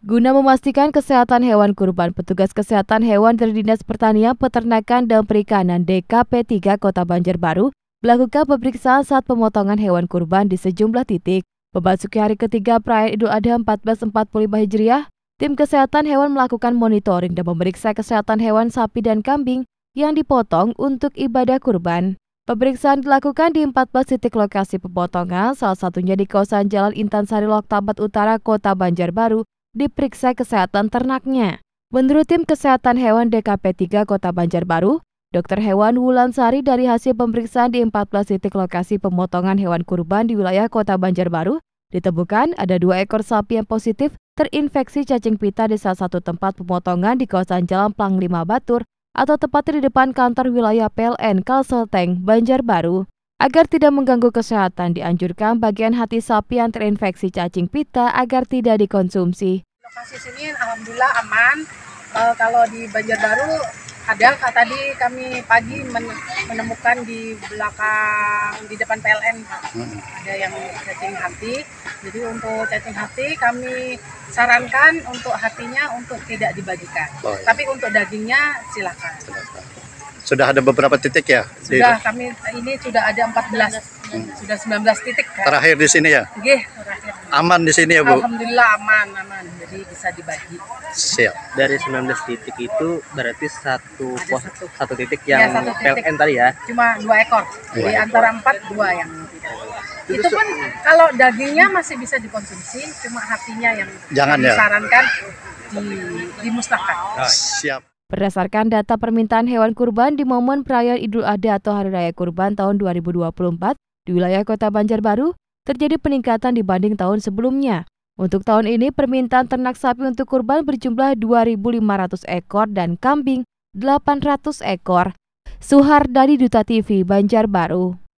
Guna memastikan kesehatan hewan kurban, petugas kesehatan hewan dari Dinas Pertanian, Peternakan, dan Perikanan DKP 3 Kota Banjarbaru melakukan pemeriksaan saat pemotongan hewan kurban di sejumlah titik. Memasuki hari ketiga perayaan Idul Adha 1445 Hijriah, tim kesehatan hewan melakukan monitoring dan memeriksa kesehatan hewan sapi dan kambing yang dipotong untuk ibadah kurban. Pemeriksaan dilakukan di 14 titik lokasi pemotongan, salah satunya di kawasan Jalan Intan Sari Loktabat Utara, Kota Banjarbaru, diperiksa kesehatan ternaknya. Menurut tim kesehatan hewan DKP 3 Kota Banjarbaru, dokter hewan Wulan Sari dari hasil pemeriksaan di 14 titik lokasi pemotongan hewan kurban di wilayah Kota Banjarbaru, ditemukan ada dua ekor sapi yang positif terinfeksi cacing pita di salah satu tempat pemotongan di kawasan Jalan Plang Lima Batur atau tepat di depan kantor wilayah PLN Kalsel Kalselteng, Banjarbaru. Agar tidak mengganggu kesehatan, dianjurkan bagian hati sapi yang terinfeksi cacing pita agar tidak dikonsumsi. Lokasi sini alhamdulillah aman. E, kalau di Banjarbaru ada tadi kami pagi menemukan di belakang di depan PLN Hmm. Ada yang cacing hati. Jadi untuk cacing hati kami sarankan untuk hatinya untuk tidak dibagikan. Oh, iya. Tapi untuk dagingnya silakan. silakan. Sudah ada beberapa titik ya? Sudah, di... kami ini sudah ada 14. Hmm. Sudah 19 titik. Kan? Terakhir di sini ya? Oke, iya, terakhir. Aman di sini ya, Bu? Alhamdulillah aman, aman. Jadi bisa dibagi. Siap. Dari 19 titik itu berarti satu ada pos satu. satu titik iya, yang ya, satu titik. PLN tadi ya? Cuma dua ekor. Dua Di ekor. antara empat, dua yang tidak. Itu, pun kalau dagingnya masih bisa dikonsumsi, cuma hatinya yang Jangan ya? disarankan ya. di, dimusnahkan. Nah, siap. Berdasarkan data permintaan hewan kurban di momen perayaan Idul Adha atau Hari Raya Kurban tahun 2024, di wilayah Kota Banjarbaru terjadi peningkatan dibanding tahun sebelumnya. Untuk tahun ini, permintaan ternak sapi untuk kurban berjumlah 2.500 ekor dan kambing 800 ekor. Suhar dari Duta TV, Banjarbaru.